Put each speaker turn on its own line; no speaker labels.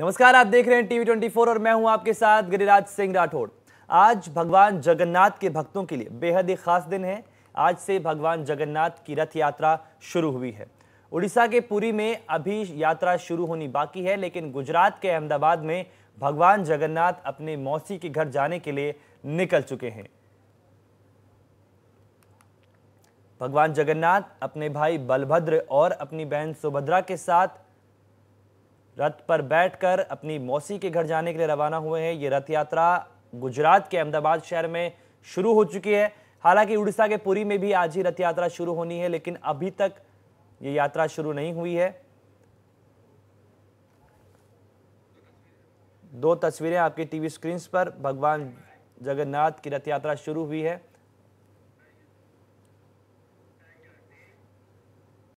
नमस्कार आप देख रहे हैं टीवी 24 और मैं हूं आपके साथ गिरिराज सिंह राठौड़ आज भगवान जगन्नाथ के भक्तों के लिए बेहद ही खास दिन है आज से भगवान जगन्नाथ की रथ यात्रा शुरू हुई है उड़ीसा के पुरी में अभी यात्रा शुरू होनी बाकी है लेकिन गुजरात के अहमदाबाद में भगवान जगन्नाथ अपने मौसी के घर जाने के लिए निकल चुके हैं भगवान जगन्नाथ अपने भाई बलभद्र और अपनी बहन सुभद्रा के साथ रथ पर बैठकर अपनी मौसी के घर जाने के लिए रवाना हुए हैं ये रथ यात्रा गुजरात के अहमदाबाद शहर में शुरू हो चुकी है हालांकि उड़ीसा के पुरी में भी आज ही रथ यात्रा शुरू होनी है लेकिन अभी तक ये यात्रा शुरू नहीं हुई है दो तस्वीरें आपकी टीवी स्क्रीन पर भगवान जगन्नाथ की रथ यात्रा शुरू हुई है